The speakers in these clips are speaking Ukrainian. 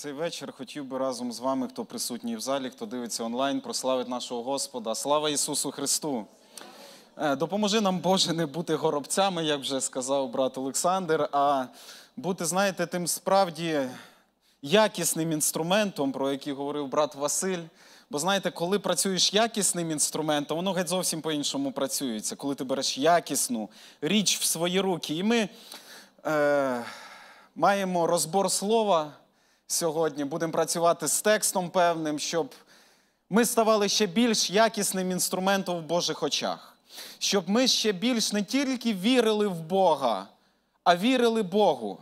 Цей вечір хотів би разом з вами, хто присутній в залі, хто дивиться онлайн, прославити нашого Господа. Слава Ісусу Христу! Е, допоможи нам, Боже, не бути горобцями, як вже сказав брат Олександр, а бути, знаєте, тим справді якісним інструментом, про який говорив брат Василь. Бо знаєте, коли працюєш якісним інструментом, воно геть зовсім по-іншому працюється, коли ти береш якісну річ в свої руки. І ми е, маємо розбор слова сьогодні. Будемо працювати з текстом певним, щоб ми ставали ще більш якісним інструментом в Божих очах, щоб ми ще більш не тільки вірили в Бога, а вірили Богу.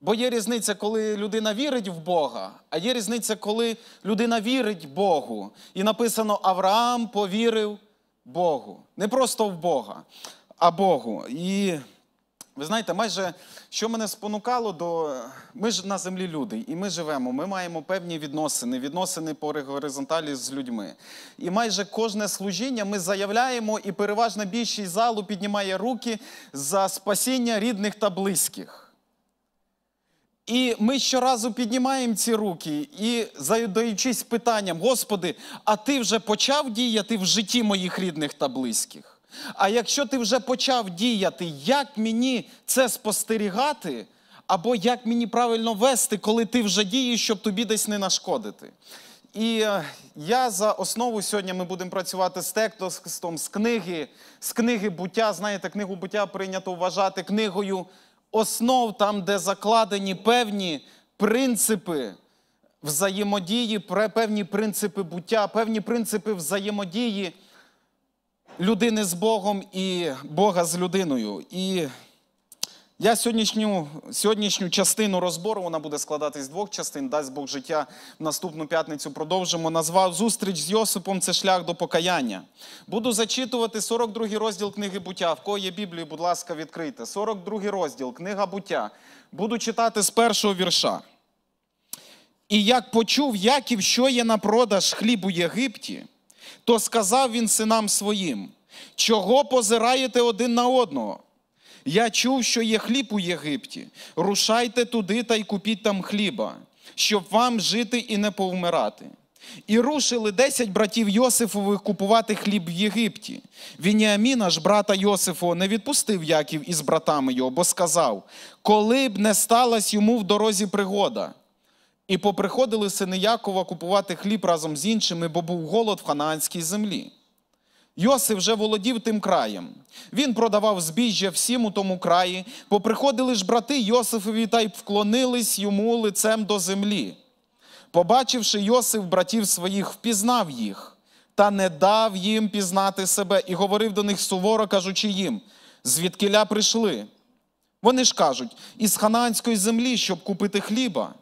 Бо є різниця, коли людина вірить в Бога, а є різниця, коли людина вірить Богу. І написано: Авраам повірив Богу. Не просто в Бога, а Богу. І... Ви знаєте, майже що мене спонукало до. Ми ж на землі люди, і ми живемо, ми маємо певні відносини, відносини по горизонталі з людьми. І майже кожне служіння ми заявляємо, і переважна більшість залу піднімає руки за спасіння рідних та близьких. І ми щоразу піднімаємо ці руки і задаючись питанням: Господи, а ти вже почав діяти в житті моїх рідних та близьких? А якщо ти вже почав діяти, як мені це спостерігати, або як мені правильно вести, коли ти вже дієш, щоб тобі десь не нашкодити? І е, я за основу сьогодні ми будемо працювати з текстом з книги, з книги буття. Знаєте, книгу буття прийнято вважати книгою основ, там, де закладені певні принципи взаємодії, певні принципи буття, певні принципи взаємодії людини з Богом і Бога з людиною. І я сьогоднішню сьогоднішню частину розбору, вона буде складатись з двох частин, дасть Бог життя в наступну п'ятницю продовжимо. Назвав зустріч з Йосипом це шлях до покаяння. Буду зачитувати 42 розділ книги буття. В кого є Біблію, будь ласка, відкрийте. 42 розділ, книга буття. Буду читати з першого вірша. І як почув, Яків, що є на продаж хлібу у Єгипті то сказав він синам своїм: чого позираєте один на одного? Я чув, що є хліб у Єгипті. Рушайте туди та й купіть там хліба, щоб вам жити і не повмирати. І рушили десять братів Йосифових купувати хліб в Єгипті. Вініаміна ж, брата Йосифова, не відпустив Яків із братами його, бо сказав: Коли б не сталась йому в дорозі пригода, і поприходили сини Якова купувати хліб разом з іншими, бо був голод в хананській землі. Йосиф вже володів тим краєм. Він продавав збіжжя всім у тому краї. Поприходили ж брати Йосифові та й вклонились йому лицем до землі. Побачивши Йосиф братів своїх, впізнав їх та не дав їм пізнати себе, і говорив до них суворо, кажучи їм: звідкиля прийшли. Вони ж кажуть, із хананської землі, щоб купити хліба.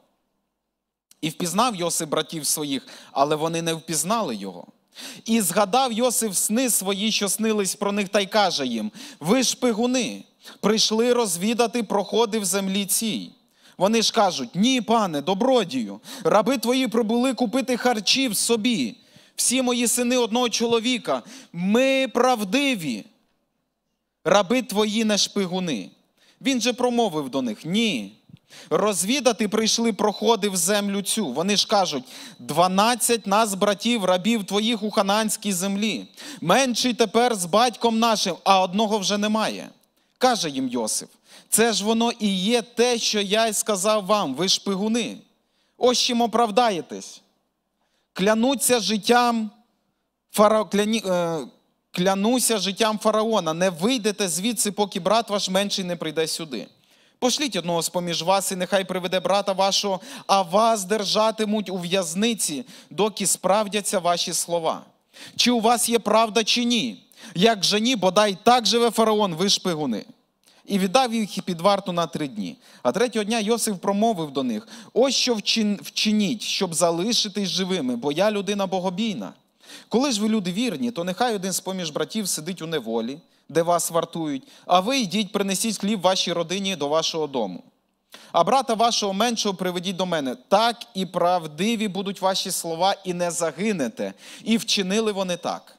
І впізнав Йосип братів своїх, але вони не впізнали його. І згадав Йосиф сни свої, що снились про них, та й каже їм: Ви шпигуни, прийшли розвідати проходи в землі цій. Вони ж кажуть: Ні, пане, добродію, раби твої прибули купити харчів собі, всі мої сини одного чоловіка. Ми правдиві, раби твої не шпигуни. Він же промовив до них: Ні. Розвідати прийшли проходи в землю цю. Вони ж кажуть: 12 нас, братів, рабів твоїх у хананській землі. Менший тепер з батьком нашим, а одного вже немає. Каже їм Йосиф: це ж воно і є те, що я й сказав вам, ви шпигуни. Ось чим оправдаєтесь. Клянуться життям фара... Кляні... Е, клянуся життям фараона, не вийдете звідси, поки брат ваш менший не прийде сюди. Пошліть одного з поміж вас, і нехай приведе брата вашого, а вас держатимуть у в'язниці, доки справдяться ваші слова. Чи у вас є правда, чи ні? Як же ні, бодай так живе фараон, ви шпигуни. І віддав їх під варту на три дні. А третього дня Йосиф промовив до них: ось що вчиніть, щоб залишитись живими, бо я людина богобійна. Коли ж ви люди вірні, то нехай один з поміж братів сидить у неволі де вас вартують, а ви йдіть, принесіть хліб вашій родині до вашого дому. А брата вашого меншого приведіть до мене. Так і правдиві будуть ваші слова, і не загинете. І вчинили вони так.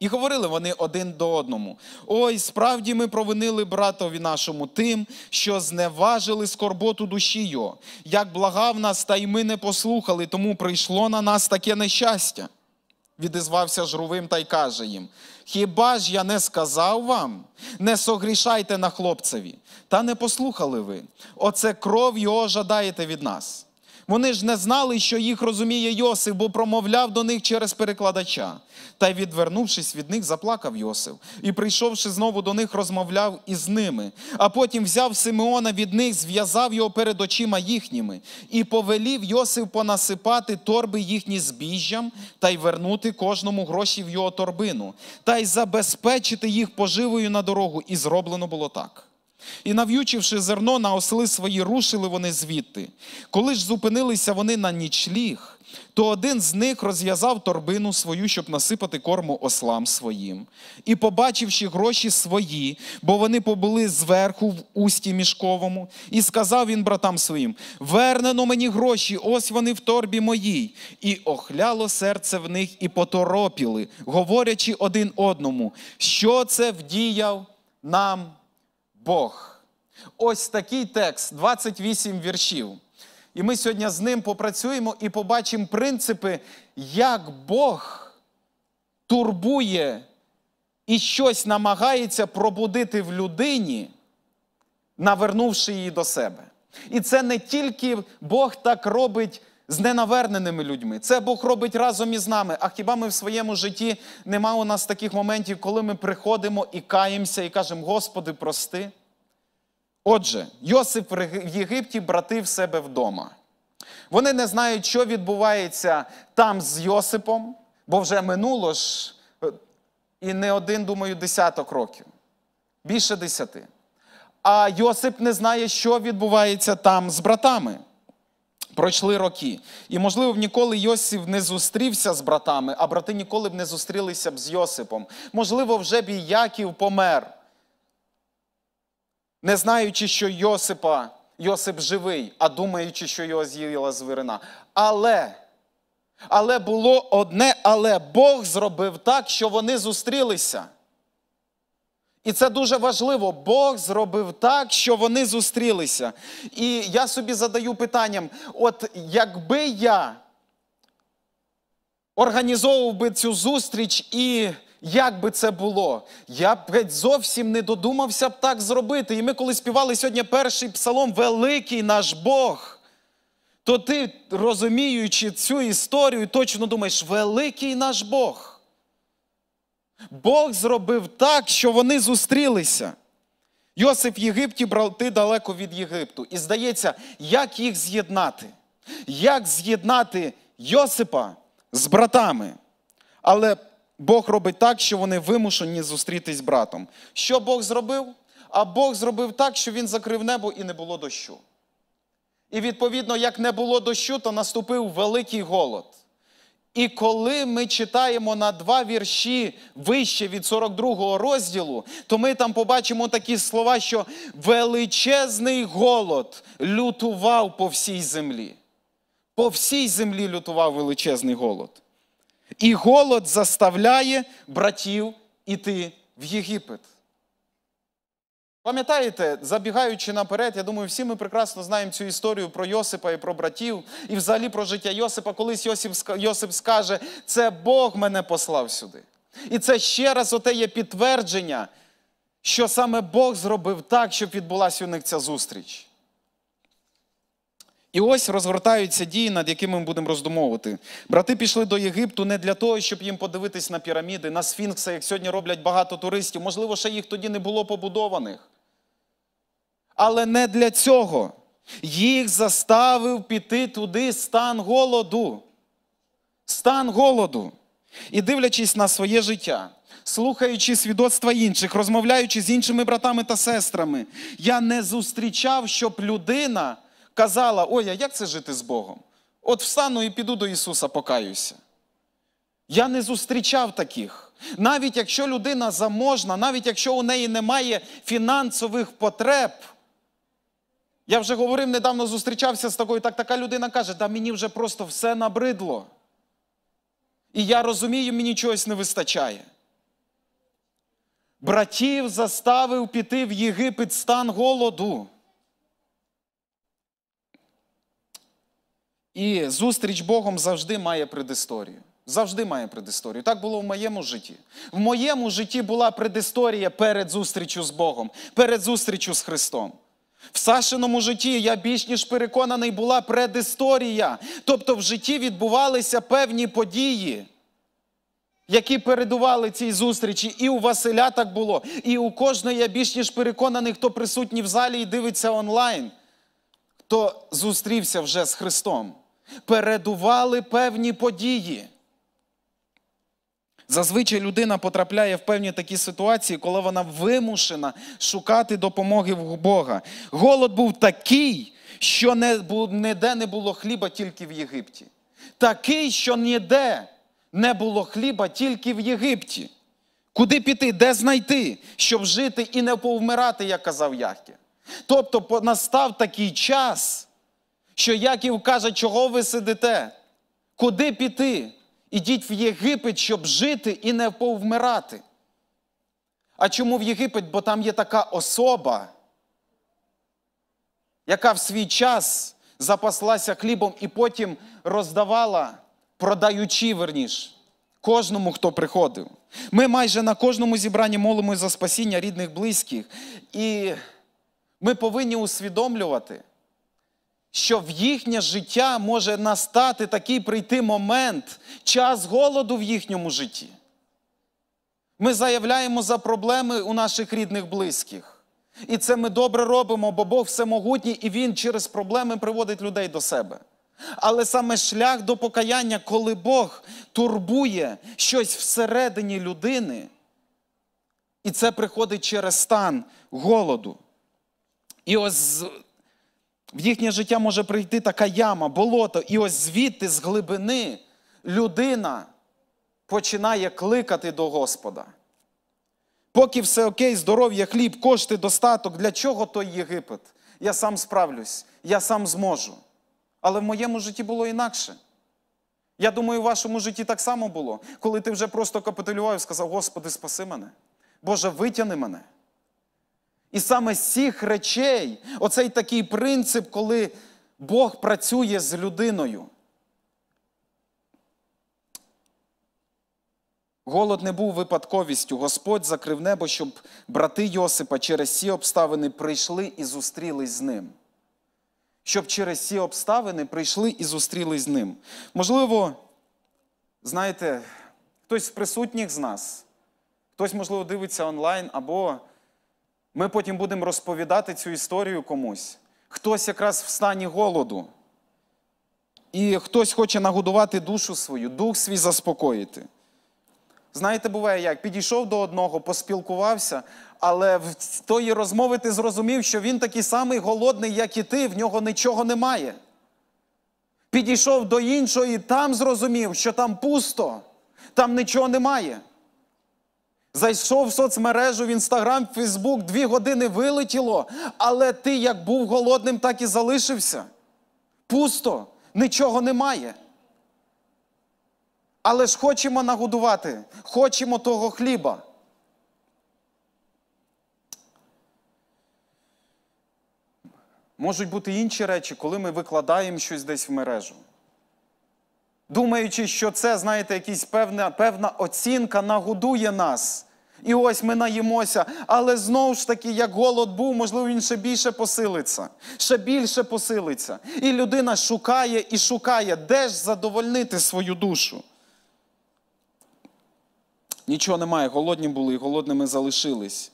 І говорили вони один до одному. Ой, справді ми провинили братові нашому тим, що зневажили скорботу душі його, як благав нас, та й ми не послухали, тому прийшло на нас таке нещастя відізвався жрувим та й каже їм: Хіба ж я не сказав вам, не согрішайте на хлопцеві, та не послухали ви. Оце кров його жадаєте від нас. Вони ж не знали, що їх розуміє Йосиф, бо промовляв до них через перекладача. Та й, відвернувшись від них, заплакав Йосиф і, прийшовши знову до них, розмовляв із ними. А потім взяв Симеона від них, зв'язав його перед очима їхніми, і повелів Йосиф понасипати торби їхні збіжжям та й вернути кожному гроші в його торбину, та й забезпечити їх поживою на дорогу. І зроблено було так. І, нав'ючивши зерно, на осли свої, рушили вони звідти. Коли ж зупинилися вони на нічліг, то один з них розв'язав торбину свою, щоб насипати корму ослам своїм, і, побачивши гроші свої, бо вони побули зверху в усті мішковому, і сказав він братам своїм: Вернено мені гроші, ось вони в торбі моїй. І охляло серце в них, і поторопіли, говорячи один одному, що це вдіяв нам. Бог. Ось такий текст, 28 віршів. І ми сьогодні з ним попрацюємо і побачимо принципи, як Бог турбує і щось намагається пробудити в людині, навернувши її до себе. І це не тільки Бог так робить з ненаверненими людьми. Це Бог робить разом із нами. А хіба ми в своєму житті нема у нас таких моментів, коли ми приходимо і каємося, і кажемо, Господи, прости? Отже, Йосип в Єгипті братив себе вдома. Вони не знають, що відбувається там з Йосипом, бо вже минуло ж е, і не один, думаю, десяток років, більше десяти. А Йосип не знає, що відбувається там з братами. Пройшли роки. І, можливо, ніколи Йосиф не зустрівся з братами, а брати ніколи б не зустрілися б з Йосипом. Можливо, вже б і Яків помер, не знаючи, що Йосипа, Йосип живий, а думаючи, що його з'їла звірина. Але, але було одне, але Бог зробив так, що вони зустрілися. І це дуже важливо. Бог зробив так, що вони зустрілися. І я собі задаю питанням: от якби я організовував би цю зустріч і. Як би це було? Я б геть зовсім не додумався б так зробити. І ми, коли співали сьогодні перший псалом, великий наш Бог, то ти, розуміючи цю історію, точно думаєш, великий наш Бог. Бог зробив так, що вони зустрілися. Йосиф в Єгипті брати далеко від Єгипту. І здається, як їх з'єднати? Як з'єднати Йосипа з братами? Але Бог робить так, що вони вимушені зустрітись з братом. Що Бог зробив? А Бог зробив так, що він закрив небо і не було дощу. І відповідно, як не було дощу, то наступив великий голод. І коли ми читаємо на два вірші вище від 42 го розділу, то ми там побачимо такі слова, що величезний голод лютував по всій землі. По всій землі лютував величезний голод. І голод заставляє братів іти в Єгипет. Пам'ятаєте, забігаючи наперед, я думаю, всі ми прекрасно знаємо цю історію про Йосипа і про братів, і взагалі про життя Йосипа, колись Йосип, Йосип скаже, це Бог мене послав сюди. І це ще раз оте є підтвердження, що саме Бог зробив так, щоб відбулася у них ця зустріч. І ось розгортаються дії, над якими ми будемо роздумовувати. Брати пішли до Єгипту не для того, щоб їм подивитись на піраміди, на сфінкси, як сьогодні роблять багато туристів. Можливо, ще їх тоді не було побудованих. Але не для цього. Їх заставив піти туди стан голоду. Стан голоду. І дивлячись на своє життя, слухаючи свідоцтва інших, розмовляючи з іншими братами та сестрами, я не зустрічав, щоб людина казала: Ой, а як це жити з Богом? От встану і піду до Ісуса, покаюся. Я не зустрічав таких. Навіть якщо людина заможна, навіть якщо у неї немає фінансових потреб. Я вже говорив, недавно зустрічався з такою, так така людина каже, та мені вже просто все набридло. І я розумію, мені чогось не вистачає. Братів заставив піти в Єгипет стан голоду. І зустріч Богом завжди має предісторію. Завжди має предісторію. Так було в моєму житті. В моєму житті була предісторія перед зустрічю з Богом, перед зустрічю з Христом. В Сашиному житті я більш ніж переконаний, була предісторія. Тобто в житті відбувалися певні події, які передували цій зустрічі. І у Василя так було, і у кожної я більш ніж переконаний, хто присутній в залі і дивиться онлайн, хто зустрівся вже з Христом. Передували певні події. Зазвичай людина потрапляє в певні такі ситуації, коли вона вимушена шукати допомоги в Бога. Голод був такий, що не, ніде не було хліба тільки в Єгипті. Такий, що ніде не було хліба тільки в Єгипті. Куди піти, де знайти, щоб жити і не повмирати, як казав Яхків. Тобто настав такий час, що Яків каже, чого ви сидите? Куди піти? ідіть в Єгипет, щоб жити і не повмирати. А чому в Єгипет? Бо там є така особа, яка в свій час запаслася хлібом і потім роздавала, продаючи верніш, кожному, хто приходив. Ми майже на кожному зібранні молимо за спасіння рідних, близьких. І ми повинні усвідомлювати що в їхнє життя може настати такий прийти момент, час голоду в їхньому житті. Ми заявляємо за проблеми у наших рідних близьких. І це ми добре робимо, бо Бог всемогутній і Він через проблеми приводить людей до себе. Але саме шлях до покаяння, коли Бог турбує щось всередині людини, і це приходить через стан голоду. І ось в їхнє життя може прийти така яма, болото. І ось звідти, з глибини, людина починає кликати до Господа. Поки все окей, здоров'я, хліб, кошти, достаток, для чого той Єгипет? Я сам справлюсь, я сам зможу. Але в моєму житті було інакше. Я думаю, в вашому житті так само було, коли ти вже просто капітулював і сказав: Господи, спаси мене, Боже, витягни мене. І саме з цих речей, оцей такий принцип, коли Бог працює з людиною. Голод не був випадковістю. Господь закрив небо, щоб брати Йосипа через ці обставини прийшли і зустрілись з ним. Щоб через ці обставини прийшли і зустрілись з ним. Можливо, знаєте, хтось з присутніх з нас, хтось, можливо, дивиться онлайн або. Ми потім будемо розповідати цю історію комусь. Хтось якраз в стані голоду. І хтось хоче нагодувати душу свою, дух свій заспокоїти. Знаєте, буває як? Підійшов до одного, поспілкувався, але в тої розмови ти зрозумів, що він такий самий голодний, як і ти, в нього нічого немає. Підійшов до іншого і там зрозумів, що там пусто, там нічого немає. Зайшов в соцмережу в інстаграм, в Фейсбук, дві години вилетіло, але ти як був голодним, так і залишився. Пусто, нічого немає. Але ж хочемо нагодувати, хочемо того хліба. Можуть бути інші речі, коли ми викладаємо щось десь в мережу думаючи, що це, знаєте, якась певна, певна оцінка нагодує нас. І ось ми наїмося. Але знову ж таки, як голод був, можливо, він ще більше посилиться, ще більше посилиться. І людина шукає і шукає, де ж задовольнити свою душу. Нічого немає, голодні були, і голодними залишились.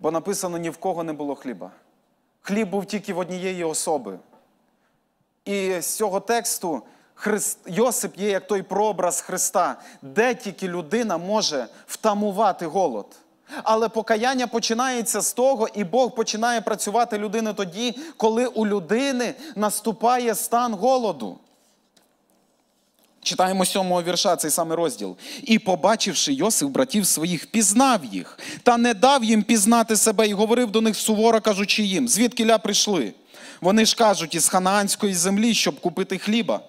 Бо написано: ні в кого не було хліба. Хліб був тільки в однієї особи. І з цього тексту Христ... Йосип є як той прообраз Христа, де тільки людина може втамувати голод. Але покаяння починається з того, і Бог починає працювати людини тоді, коли у людини наступає стан голоду. Читаємо сьомого вірша, цей самий розділ. І, побачивши Йосиф, братів своїх, пізнав їх та не дав їм пізнати себе, і говорив до них суворо, кажучи їм, звідки ля прийшли. Вони ж кажуть, із ханаанської землі, щоб купити хліба.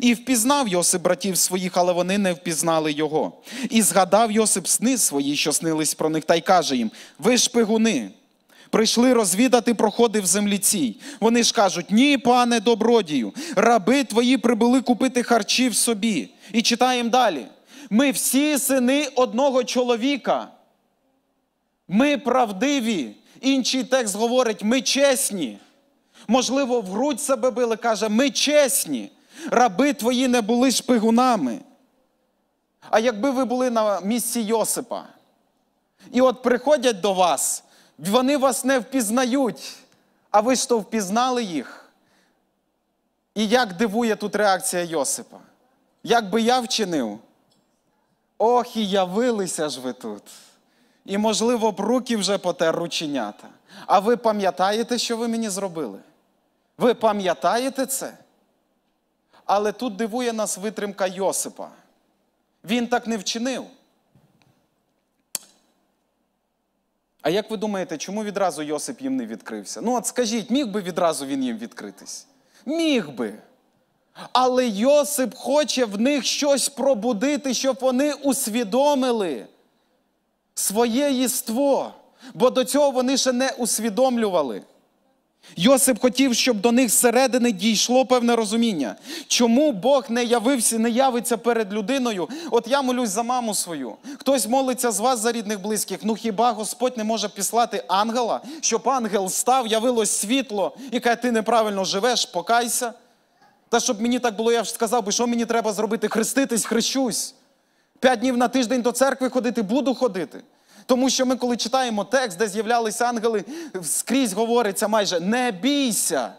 І впізнав Йосип братів своїх, але вони не впізнали його. І згадав Йосип сни свої, що снились про них, та й каже їм: Ви ж пигуни, прийшли розвідати проходи в землі цій. Вони ж кажуть: Ні, пане добродію, раби твої прибули купити харчів собі. І читаємо далі. Ми всі сини одного чоловіка. Ми правдиві. Інший текст говорить, ми чесні. Можливо, в грудь себе били, каже, ми чесні раби твої не були шпигунами. А якби ви були на місці Йосипа, і от приходять до вас, вони вас не впізнають, а ви ж то впізнали їх. І як дивує тут реакція Йосипа? Як би я вчинив? Ох, і явилися ж ви тут. І, можливо, б руки вже потер рученята. А ви пам'ятаєте, що ви мені зробили? Ви пам'ятаєте це? Але тут дивує нас витримка Йосипа. Він так не вчинив. А як ви думаєте, чому відразу Йосип їм не відкрився? Ну, от скажіть, міг би відразу він їм відкритись? Міг би. Але Йосип хоче в них щось пробудити, щоб вони усвідомили своє єство. Бо до цього вони ще не усвідомлювали. Йосип хотів, щоб до них зсередини дійшло певне розуміння, чому Бог не явився, не явиться перед людиною. От я молюсь за маму свою. Хтось молиться з вас за рідних близьких. Ну хіба Господь не може післати ангела, щоб ангел став, явилось світло, і каже, ти неправильно живеш, покайся. Та щоб мені так було, я ж сказав би, що мені треба зробити? Хреститись, хрещусь. П'ять днів на тиждень до церкви ходити, буду ходити. Тому що ми, коли читаємо текст, де з'являлися ангели, скрізь говориться майже не бійся.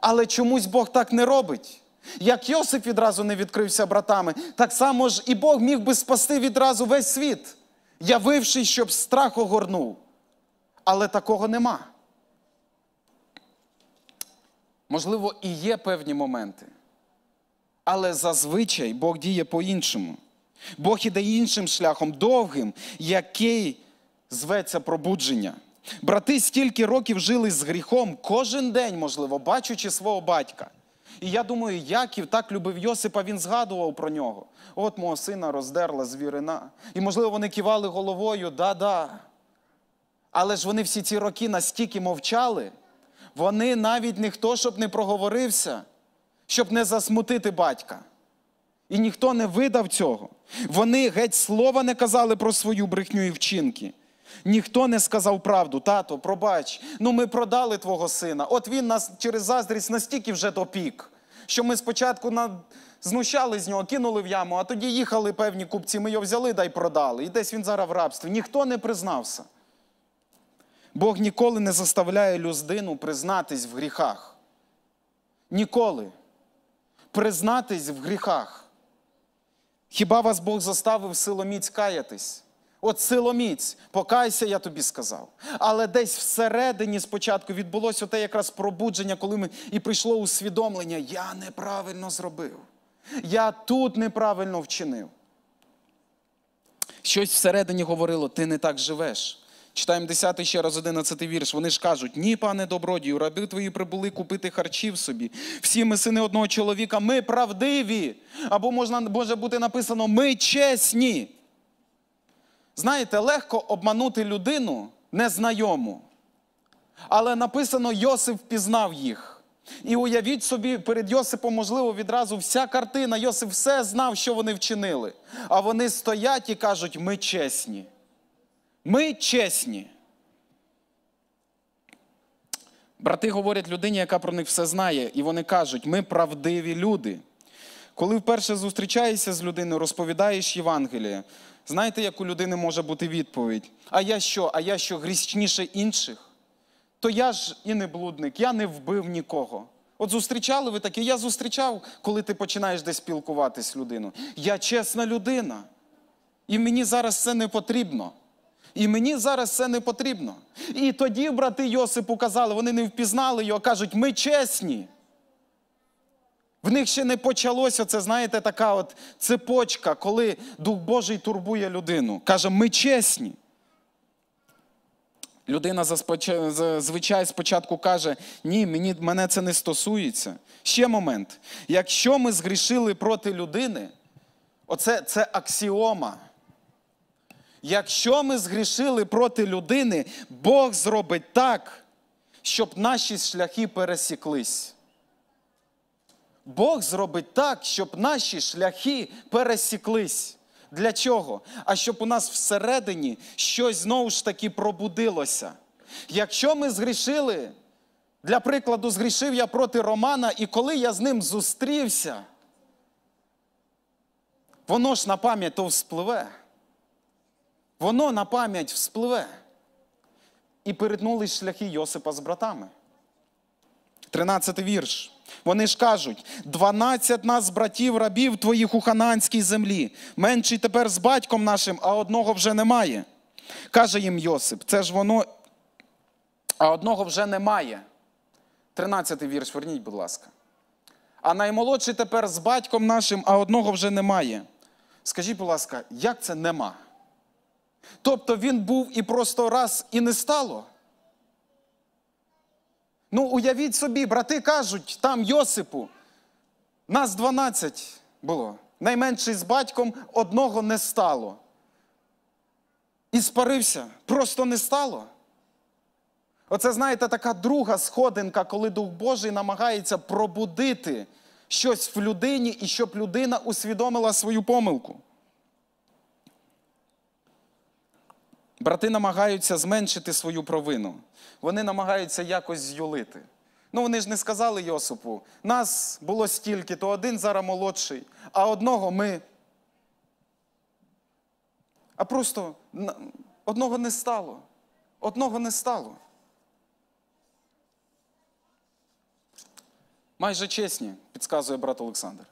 Але чомусь Бог так не робить. Як Йосип відразу не відкрився братами, так само ж і Бог міг би спасти відразу весь світ, явившись, щоб страх огорнув. Але такого нема. Можливо, і є певні моменти. Але зазвичай Бог діє по-іншому. Бог іде іншим шляхом, довгим, який зветься пробудження. Брати стільки років жили з гріхом, кожен день, можливо, бачучи свого батька. І я думаю, Яків так любив Йосипа, він згадував про нього. От мого сина роздерла звірина. І, можливо, вони кивали головою, да-да. Але ж вони всі ці роки настільки мовчали, вони навіть ніхто щоб не проговорився, щоб не засмутити батька. І ніхто не видав цього. Вони геть слова не казали про свою брехню і вчинки. Ніхто не сказав правду, тато, пробач, ну ми продали твого сина. От він нас через заздрість настільки вже допік, що ми спочатку над... знущали з нього, кинули в яму, а тоді їхали певні купці, ми його взяли да й продали. І десь він зараз в рабстві. Ніхто не признався. Бог ніколи не заставляє людину признатись в гріхах. Ніколи. Признатись в гріхах. Хіба вас Бог заставив силоміць каятись? От силоміць, покайся, я тобі сказав. Але десь всередині спочатку відбулося те якраз пробудження, коли ми і прийшло усвідомлення: я неправильно зробив. Я тут неправильно вчинив. Щось всередині говорило, ти не так живеш. Читаємо 10 ще раз 11 вірш. Вони ж кажуть: ні, пане добродію, раби твої прибули купити харчів собі. Всі ми сини одного чоловіка, ми правдиві. Або можна, може бути написано ми чесні. Знаєте, легко обманути людину незнайому. Але написано, Йосип впізнав їх. І уявіть собі, перед Йосипом, можливо, відразу вся картина. Йосип все знав, що вони вчинили. А вони стоять і кажуть, ми чесні. Ми чесні. Брати говорять людині, яка про них все знає, і вони кажуть, ми правдиві люди. Коли вперше зустрічаєшся з людиною, розповідаєш Євангеліє, знаєте, як у людини може бути відповідь? А я що? А я що грішніше інших? То я ж і не блудник, я не вбив нікого. От зустрічали ви таке, я зустрічав, коли ти починаєш десь спілкуватися з людиною. Я чесна людина. І мені зараз це не потрібно. І мені зараз це не потрібно. І тоді брати Йосипу казали, вони не впізнали його, кажуть, ми чесні. В них ще не почалося це, знаєте, така от цепочка, коли Дух Божий турбує людину. Каже, ми чесні. Людина зазвичай спочатку каже, ні, мені, мене це не стосується. Ще момент. Якщо ми згрішили проти людини, оце це аксіома. Якщо ми згрішили проти людини, Бог зробить так, щоб наші шляхи пересіклись. Бог зробить так, щоб наші шляхи пересіклись. Для чого? А щоб у нас всередині щось знову ж таки пробудилося. Якщо ми згрішили, для прикладу, згрішив я проти Романа, і коли я з ним зустрівся, воно ж на пам'ять то вспливе воно на пам'ять вспливе. І перетнулись шляхи Йосипа з братами. Тринадцятий вірш. Вони ж кажуть: дванадцять нас, братів, рабів твоїх у хананській землі, менший тепер з батьком нашим, а одного вже немає. Каже їм Йосип, це ж воно, а одного вже немає. Тринадцятий вірш, верніть, будь ласка. А наймолодший тепер з батьком нашим, а одного вже немає. Скажіть, будь ласка, як це нема? Тобто він був і просто раз і не стало. Ну, уявіть собі, брати кажуть, там Йосипу, нас 12 було. Найменший з батьком одного не стало. І спарився, просто не стало. Оце, знаєте, така друга сходинка, коли Дух Божий намагається пробудити щось в людині і щоб людина усвідомила свою помилку. Брати намагаються зменшити свою провину. Вони намагаються якось з'юлити. Ну вони ж не сказали Йосипу, нас було стільки, то один зараз молодший, а одного ми. А просто одного не стало. Одного не стало. Майже чесні, підказує брат Олександр.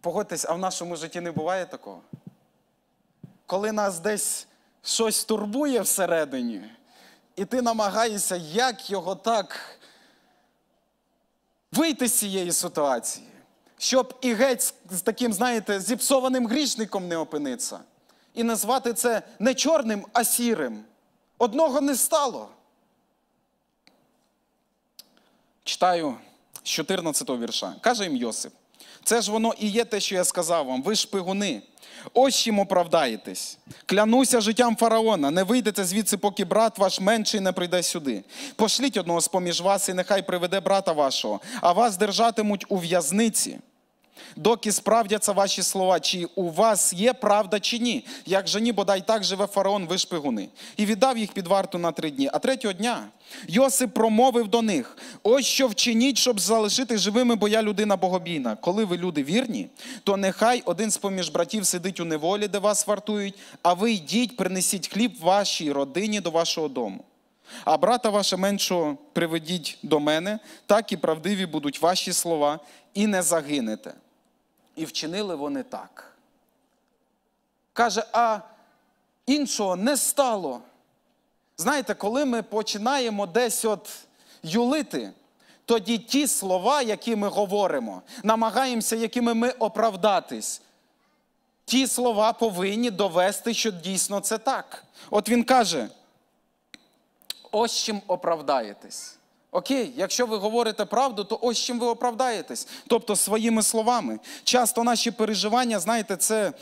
Погодьтесь, а в нашому житті не буває такого. Коли нас десь щось турбує всередині, і ти намагаєшся, як його так вийти з цієї ситуації, щоб і геть з таким, знаєте, зіпсованим грішником не опинитися. І назвати це не чорним, а сірим. Одного не стало. Читаю з 14 го вірша. Каже їм Йосип. Це ж воно і є те, що я сказав вам. Ви шпигуни. Ось чим оправдаєтесь. Клянуся життям фараона, не вийдете звідси, поки брат ваш менший не прийде сюди. Пошліть одного з поміж вас, і нехай приведе брата вашого, а вас держатимуть у в'язниці доки справдяться ваші слова, чи у вас є правда, чи ні. Як же ні, бодай так живе фараон, ви шпигуни, і віддав їх під варту на три дні. А третього дня Йосип промовив до них: ось що вчиніть, щоб залишити живими, бо я людина богобійна. Коли ви люди вірні, то нехай один з поміж братів сидить у неволі, де вас вартують, а ви йдіть, принесіть хліб вашій родині до вашого дому. А брата ваше меншого приведіть до мене, так і правдиві будуть ваші слова, і не загинете. І вчинили вони так. Каже, а іншого не стало. Знаєте, коли ми починаємо десь от юлити, тоді ті слова, які ми говоримо, намагаємося, якими ми оправдатись, ті слова повинні довести, що дійсно це так. От він каже: ось чим оправдаєтесь. Окей, якщо ви говорите правду, то ось чим ви оправдаєтесь, тобто своїми словами. Часто наші переживання, знаєте, це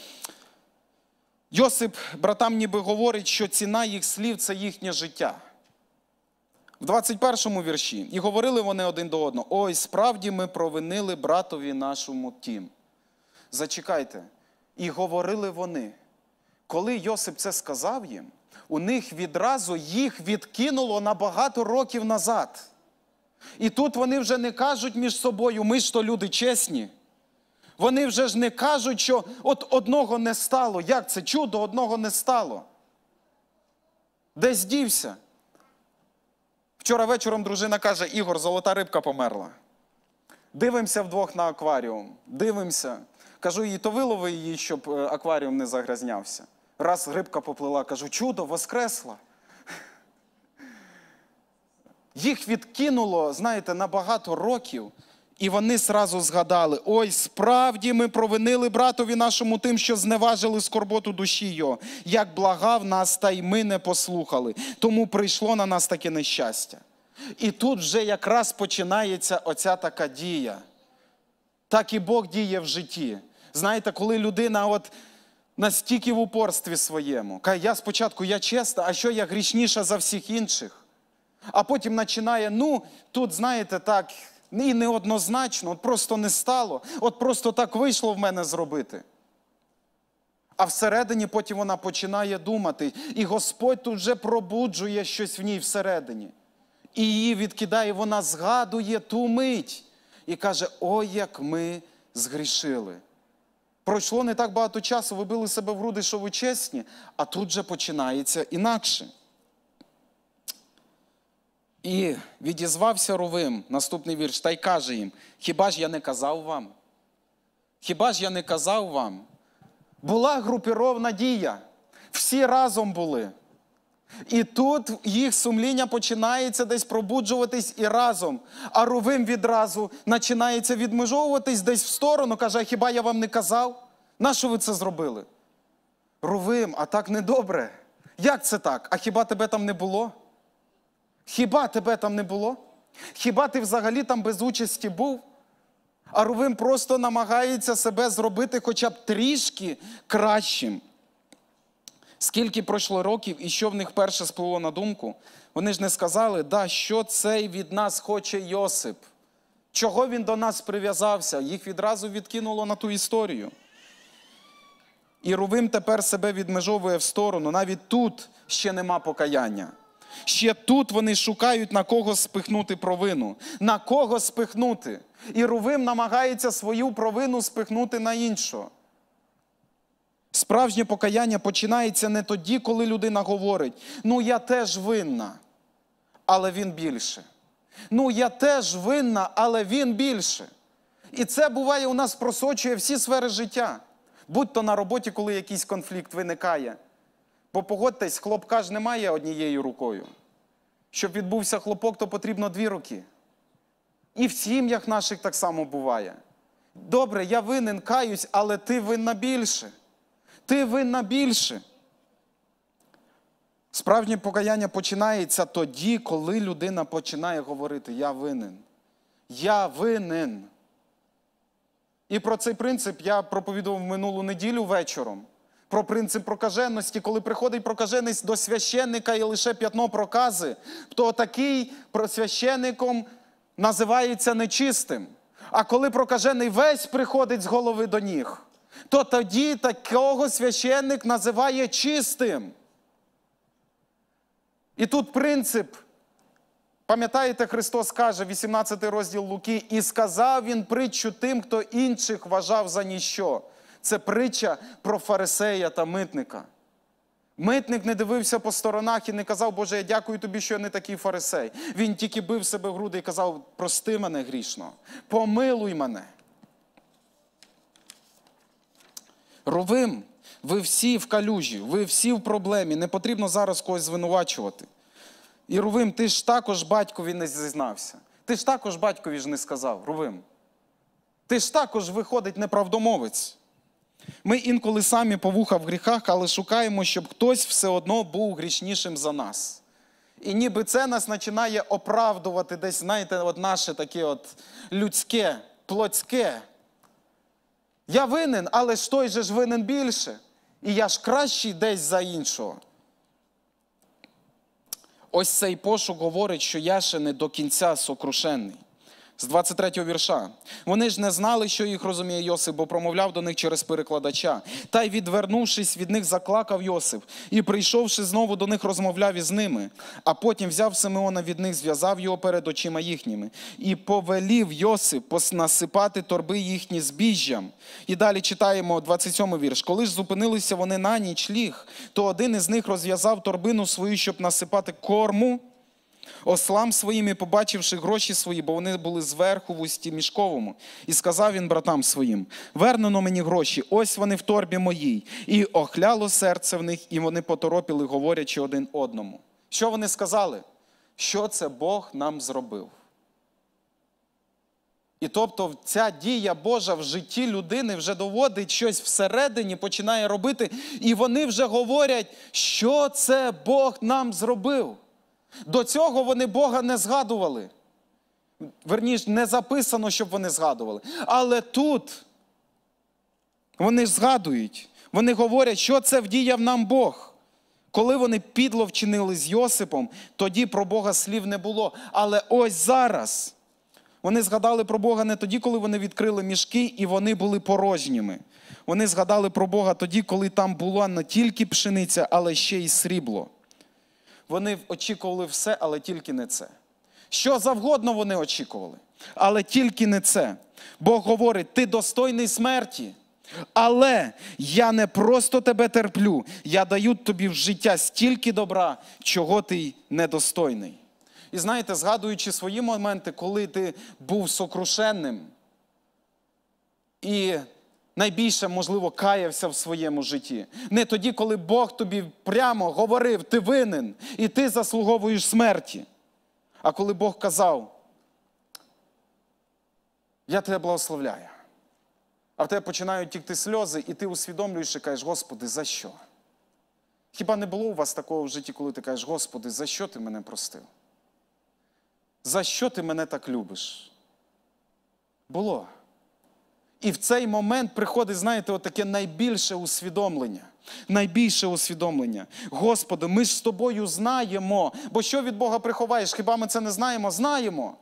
Йосип братам ніби говорить, що ціна їх слів це їхнє життя. В 21 му вірші і говорили вони один до одного: ой, справді ми провинили братові нашому тім. Зачекайте, і говорили вони. Коли Йосип це сказав їм, у них відразу їх відкинуло на багато років назад. І тут вони вже не кажуть між собою, ми ж то люди чесні. Вони вже ж не кажуть, що от одного не стало. Як це чудо одного не стало? Десь дівся? Вчора вечором дружина каже: Ігор, золота рибка померла. Дивимося вдвох на акваріум. Дивимося. Кажу, їй, то вилови її, щоб е, акваріум не загрязнявся. Раз рибка поплила, кажу, чудо, воскресла їх відкинуло, знаєте, на багато років, і вони зразу згадали: ой, справді ми провинили братові нашому тим, що зневажили скорботу душі його, як благав нас, та й ми не послухали. Тому прийшло на нас таке нещастя. І тут вже якраз починається оця така дія. Так і Бог діє в житті. Знаєте, коли людина от настільки в упорстві своєму, каже, я спочатку я чесна, а що я грішніша за всіх інших? а потім починає, ну, тут, знаєте, так, і неоднозначно, от просто не стало, от просто так вийшло в мене зробити. А всередині потім вона починає думати, і Господь тут вже пробуджує щось в ній всередині. І її відкидає, вона згадує ту мить і каже: Ой, як ми згрішили. Пройшло не так багато часу, ви били себе в груди, що ви чесні, а тут же починається інакше. І відізвався Ровим, наступний вірш, та й каже їм: Хіба ж я не казав вам? Хіба ж я не казав вам? Була групіровна дія. Всі разом були. І тут їх сумління починається десь пробуджуватись і разом. А Рувим відразу починається відмежовуватись десь в сторону, каже, хіба я вам не казав? Нащо ви це зробили? Рувим, а так недобре. Як це так? А хіба тебе там не було? Хіба тебе там не було? Хіба ти взагалі там без участі був? А Рувим просто намагається себе зробити хоча б трішки кращим. Скільки пройшло років і що в них перше сплило на думку? Вони ж не сказали, да, що цей від нас хоче Йосип? Чого він до нас прив'язався? Їх відразу відкинуло на ту історію. І Рувим тепер себе відмежовує в сторону. Навіть тут ще нема покаяння. Ще тут вони шукають на кого спихнути провину, на кого спихнути. І Рувим намагається свою провину спихнути на іншого. Справжнє покаяння починається не тоді, коли людина говорить: ну я теж винна, але він більше. Ну, я теж винна, але він більше. І це буває у нас просочує всі сфери життя. Будь то на роботі, коли якийсь конфлікт виникає. Бо погодьтесь, хлопка ж немає однією рукою. Щоб відбувся хлопок, то потрібно дві руки. І в сім'ях наших так само буває. Добре, я винен, каюсь, але ти винна більше. Ти винна більше. Справжнє покаяння починається тоді, коли людина починає говорити Я винен. Я винен. І про цей принцип я проповідував минулу неділю вечором про принцип прокаженності, коли приходить прокаженець до священника і лише п'ятно прокази, то такий священником називається нечистим. А коли прокажений весь приходить з голови до ніг, то тоді такого священник називає чистим. І тут принцип. Пам'ятаєте, Христос каже, 18 розділ Луки, і сказав він притчу тим, хто інших вважав за ніщо. Це притча про фарисея та митника. Митник не дивився по сторонах і не казав, Боже, я дякую тобі, що я не такий фарисей. Він тільки бив себе в груди і казав, прости мене грішно, помилуй мене. Ровим, ви всі в калюжі, ви всі в проблемі, не потрібно зараз когось звинувачувати. І Рувим, ти ж також батькові не зізнався. Ти ж також батькові ж не сказав, Рувим. Ти ж також виходить неправдомовець. Ми інколи самі по вуха в гріхах, але шукаємо, щоб хтось все одно був грішнішим за нас. І ніби це нас починає оправдувати десь, знаєте, от наше таке от людське, плотське. Я винен, але ж той же ж винен більше. І я ж кращий десь за іншого. Ось цей пошук говорить, що я ще не до кінця сокрушений з 23 го вірша. Вони ж не знали, що їх розуміє Йосип, бо промовляв до них через перекладача. Та й, відвернувшись від них, заклакав Йосип і, прийшовши знову до них, розмовляв із ними, а потім взяв Симеона від них, зв'язав його перед очима їхніми, і повелів Йосип насипати торби їхні збіжжям. І далі читаємо 27 й вірш. Коли ж зупинилися вони на ніч ліг, то один із них розв'язав торбину свою, щоб насипати корму ослам своїм і побачивши гроші свої, бо вони були зверху в усті мішковому. І сказав він братам своїм: Вернено мені гроші, ось вони в торбі моїй. І охляло серце в них, і вони поторопіли, говорячи один одному. Що вони сказали? Що це Бог нам зробив? І тобто ця дія Божа в житті людини вже доводить щось всередині, починає робити, і вони вже говорять, що це Бог нам зробив. До цього вони Бога не згадували. Верніш, не записано, щоб вони згадували. Але тут вони згадують, вони говорять, що це вдіяв нам Бог. Коли вони підло вчинили з Йосипом, тоді про Бога слів не було. Але ось зараз вони згадали про Бога не тоді, коли вони відкрили мішки і вони були порожніми. Вони згадали про Бога тоді, коли там була не тільки пшениця, але ще й срібло. Вони очікували все, але тільки не це. Що завгодно вони очікували, але тільки не це. Бог говорить: ти достойний смерті. Але я не просто тебе терплю, я даю тобі в життя стільки добра, чого ти недостойний. І знаєте, згадуючи свої моменти, коли ти був сокрушенним і найбільше, можливо, каявся в своєму житті. Не тоді, коли Бог тобі прямо говорив, ти винен і ти заслуговуєш смерті. А коли Бог казав, я тебе благословляю. А в тебе починають тікти сльози, і ти усвідомлюєш і кажеш, Господи, за що? Хіба не було у вас такого в житті, коли ти кажеш, Господи, за що ти мене простив? За що ти мене так любиш? Було. І в цей момент приходить, знаєте, таке найбільше усвідомлення. Найбільше усвідомлення. Господи, ми ж з тобою знаємо. Бо що від Бога приховаєш? Хіба ми це не знаємо? Знаємо.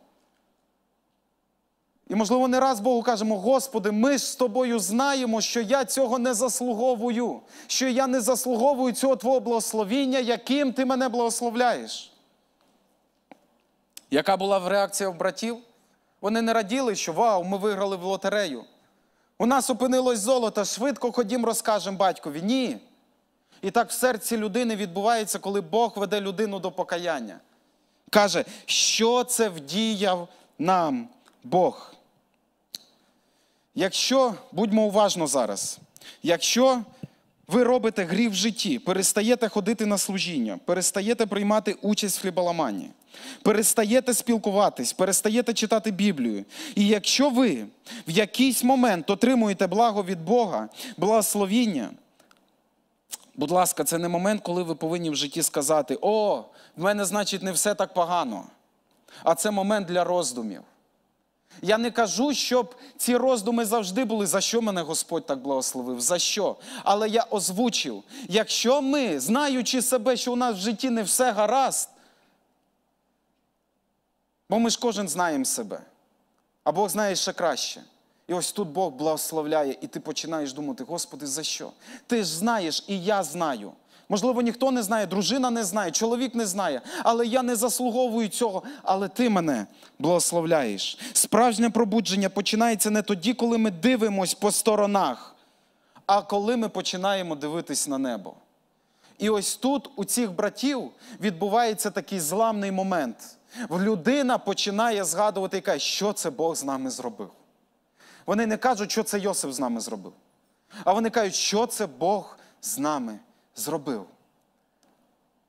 І, можливо, не раз Богу кажемо, Господи, ми ж з тобою знаємо, що я цього не заслуговую, що я не заслуговую цього Твого благословіння, яким ти мене благословляєш. Яка була реакція в братів? Вони не раділи, що вау, ми виграли в лотерею. У нас опинилось золото, швидко ходім, розкажем батькові. Ні. І так в серці людини відбувається, коли Бог веде людину до покаяння. Каже, що це вдіяв нам Бог. Якщо, будьмо уважно зараз, якщо ви робите гріх в житті, перестаєте ходити на служіння, перестаєте приймати участь в хліболаманні, перестаєте спілкуватись, перестаєте читати Біблію. І якщо ви в якийсь момент отримуєте благо від Бога, благословіння, будь ласка, це не момент, коли ви повинні в житті сказати: О, в мене, значить, не все так погано. А це момент для роздумів. Я не кажу, щоб ці роздуми завжди були, за що мене Господь так благословив, за що. Але я озвучив: якщо ми, знаючи себе, що у нас в житті не все гаразд, Бо ми ж кожен знаємо себе, а Бог знає ще краще. І ось тут Бог благословляє, і ти починаєш думати, Господи, за що? Ти ж знаєш, і я знаю. Можливо, ніхто не знає, дружина не знає, чоловік не знає, але я не заслуговую цього, але ти мене благословляєш. Справжнє пробудження починається не тоді, коли ми дивимось по сторонах, а коли ми починаємо дивитись на небо. І ось тут, у цих братів, відбувається такий зламний момент людина починає згадувати і каже, що це Бог з нами зробив. Вони не кажуть, що це Йосип з нами зробив. А вони кажуть, що це Бог з нами зробив.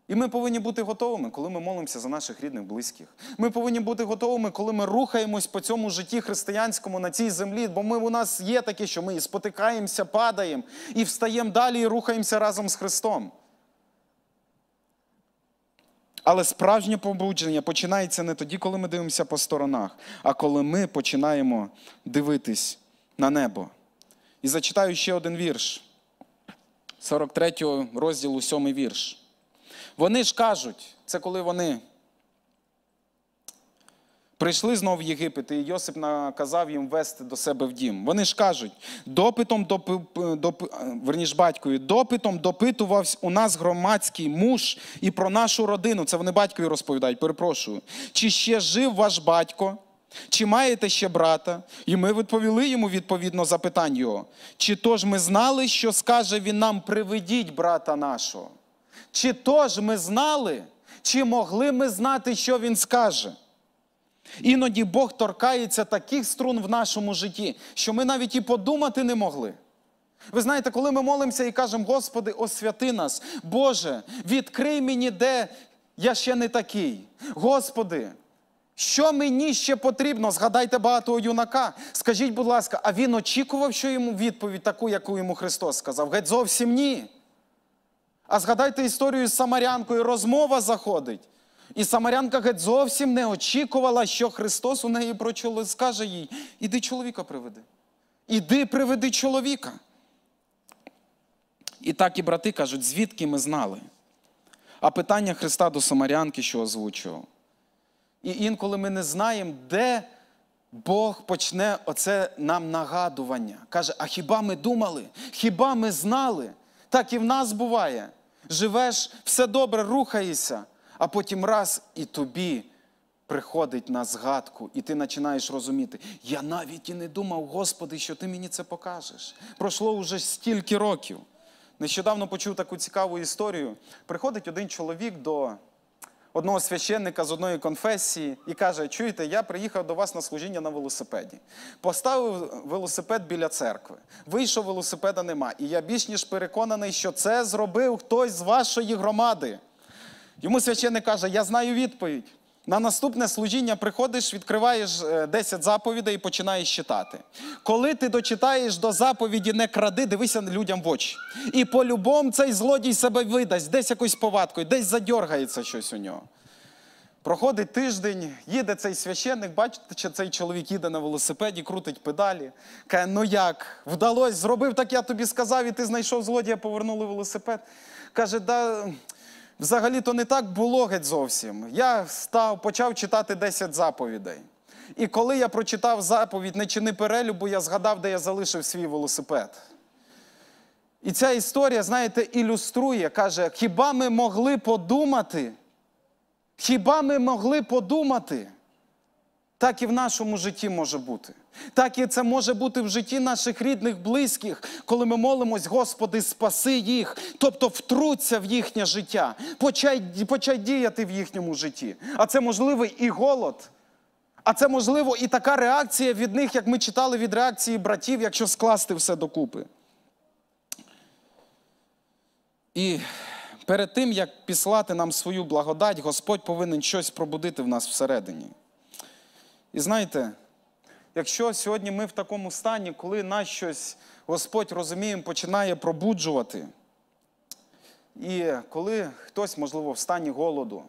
І ми повинні бути готовими, коли ми молимося за наших рідних, близьких. Ми повинні бути готовими, коли ми рухаємось по цьому житті християнському на цій землі. Бо ми у нас є таке, що ми і спотикаємося, падаємо, і встаємо далі, і рухаємося разом з Христом. Але справжнє побудження починається не тоді, коли ми дивимося по сторонах, а коли ми починаємо дивитись на небо. І зачитаю ще один вірш, 43 розділу, 7 вірш. Вони ж кажуть, це коли вони Прийшли знову в Єгипет, і Йосип наказав їм вести до себе в дім. Вони ж кажуть, допитом допи, доп, верніш батькові, допитом допитувався у нас громадський муж і про нашу родину. Це вони батькові розповідають, перепрошую. Чи ще жив ваш батько, чи маєте ще брата? І ми відповіли йому відповідно запитань його. Чи то ж ми знали, що скаже він нам: приведіть брата нашого? Чи то ж ми знали, чи могли ми знати, що він скаже? Іноді Бог торкається таких струн в нашому житті, що ми навіть і подумати не могли. Ви знаєте, коли ми молимося і кажемо, Господи, освяти нас, Боже, відкрий мені, де я ще не такий. Господи, що мені ще потрібно? Згадайте багатого юнака. Скажіть, будь ласка, а він очікував, що йому відповідь таку, яку йому Христос сказав? Геть зовсім ні. А згадайте історію з Самарянкою, розмова заходить. І Самарянка геть зовсім не очікувала, що Христос у неї прочули, скаже їй: Іди чоловіка приведи. Іди приведи чоловіка. І так і брати кажуть, звідки ми знали? А питання Христа до Самарянки, що озвучував. І інколи ми не знаємо, де Бог почне оце нам нагадування. Каже, а хіба ми думали? Хіба ми знали? Так і в нас буває. Живеш, все добре, рухаєшся а потім раз і тобі приходить на згадку, і ти починаєш розуміти, я навіть і не думав, Господи, що ти мені це покажеш. Пройшло вже стільки років. Нещодавно почув таку цікаву історію. Приходить один чоловік до одного священника з одної конфесії і каже: Чуєте, я приїхав до вас на служіння на велосипеді, поставив велосипед біля церкви. Вийшов велосипеда нема. І я більш ніж переконаний, що це зробив хтось з вашої громади. Йому священник каже, я знаю відповідь. На наступне служіння приходиш, відкриваєш 10 е, заповідей і починаєш читати. Коли ти дочитаєш до заповіді не кради, дивися людям в очі. І по-любому цей злодій себе видасть, десь якоюсь повадкою, десь задьоргається щось у нього. Проходить тиждень, їде цей священник, бачите, цей чоловік їде на велосипеді, крутить педалі. Каже, ну як, вдалося, зробив так, я тобі сказав, і ти знайшов злодія, повернули велосипед. Каже, да. Взагалі то не так було геть зовсім. Я став, почав читати 10 заповідей. І коли я прочитав заповідь не чини перелюбу, я згадав, де я залишив свій велосипед. І ця історія, знаєте, ілюструє, каже, хіба ми могли подумати? Хіба ми могли подумати? Так і в нашому житті може бути. Так і це може бути в житті наших рідних, близьких, коли ми молимось, Господи, спаси їх, тобто втруться в їхнє життя, почай, почай діяти в їхньому житті. А це можливий і голод. А це можливо і така реакція від них, як ми читали від реакції братів, якщо скласти все докупи. І перед тим, як післати нам свою благодать, Господь повинен щось пробудити в нас всередині. І знаєте, якщо сьогодні ми в такому стані, коли нас щось Господь розуміємо, починає пробуджувати, і коли хтось, можливо, в стані голоду,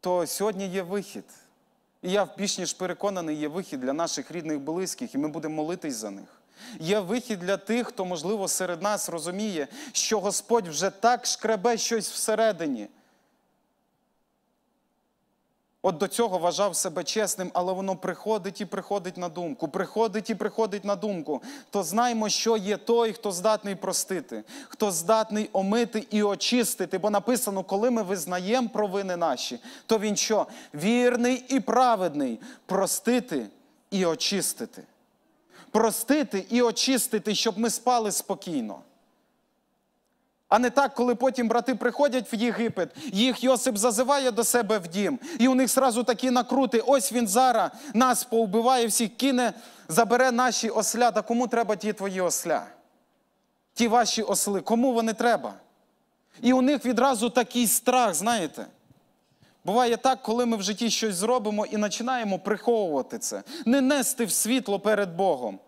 то сьогодні є вихід. І я більш ніж переконаний, є вихід для наших рідних близьких, і ми будемо молитись за них. Є вихід для тих, хто, можливо, серед нас розуміє, що Господь вже так шкребе щось всередині. От до цього вважав себе чесним, але воно приходить і приходить на думку, приходить і приходить на думку. То знаймо, що є той, хто здатний простити, хто здатний омити і очистити. Бо написано, коли ми визнаємо провини наші, то він що? Вірний і праведний простити і очистити. Простити і очистити, щоб ми спали спокійно. А не так, коли потім брати приходять в Єгипет, їх Йосип зазиває до себе в дім, і у них зразу такі накрути. Ось він зараз нас поубиває, всіх кине, забере наші осля. Та кому треба ті твої осля? Ті ваші осли, кому вони треба? І у них відразу такий страх, знаєте. Буває так, коли ми в житті щось зробимо і починаємо приховувати це, не нести в світло перед Богом.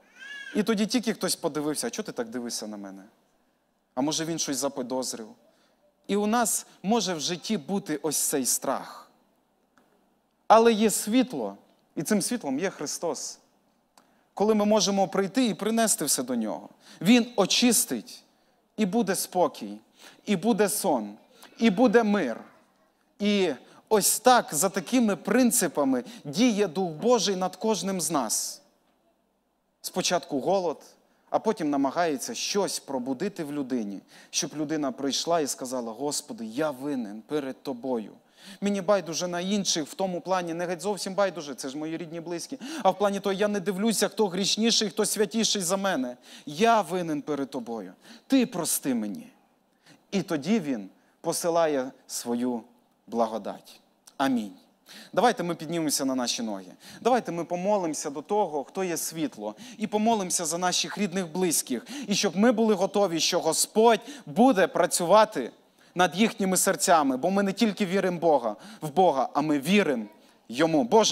І тоді тільки хтось подивився, а чого ти так дивишся на мене? а може він щось заподозрив. І у нас може в житті бути ось цей страх. Але є світло, і цим світлом є Христос. Коли ми можемо прийти і принести все до Нього, Він очистить, і буде спокій, і буде сон, і буде мир. І ось так, за такими принципами, діє Дух Божий над кожним з нас. Спочатку голод а потім намагається щось пробудити в людині, щоб людина прийшла і сказала: Господи, я винен перед Тобою. Мені байдуже на інших в тому плані, не геть зовсім байдуже, це ж мої рідні близькі. А в плані того, я не дивлюся, хто грішніший, хто святіший за мене. Я винен перед тобою. Ти прости мені. І тоді він посилає свою благодать. Амінь. Давайте ми піднімемося на наші ноги. Давайте ми помолимося до того, хто є світло, і помолимося за наших рідних близьких, і щоб ми були готові, що Господь буде працювати над їхніми серцями, бо ми не тільки віримо Бога в Бога, а ми віримо йому. Боже.